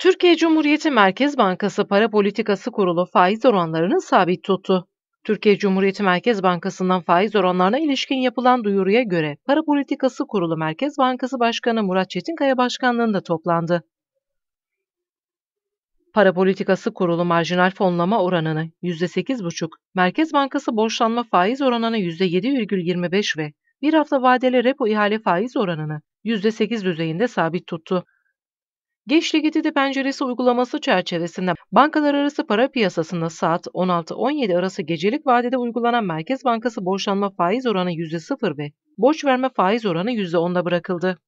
Türkiye Cumhuriyeti Merkez Bankası Para Politikası Kurulu faiz oranlarını sabit tuttu. Türkiye Cumhuriyeti Merkez Bankası'ndan faiz oranlarına ilişkin yapılan duyuruya göre Para Politikası Kurulu Merkez Bankası Başkanı Murat Çetinkaya başkanlığında toplandı. Para Politikası Kurulu marjinal fonlama oranını %8,5, Merkez Bankası borçlanma faiz oranını %7,25 ve bir hafta vadeli repo ihale faiz oranını %8 düzeyinde sabit tuttu. Geçligidi de penceresi uygulaması çerçevesinde bankalar arası para piyasasında saat 16-17 arası gecelik vadede uygulanan Merkez Bankası borçlanma faiz oranı %0 ve borç verme faiz oranı %10'da bırakıldı.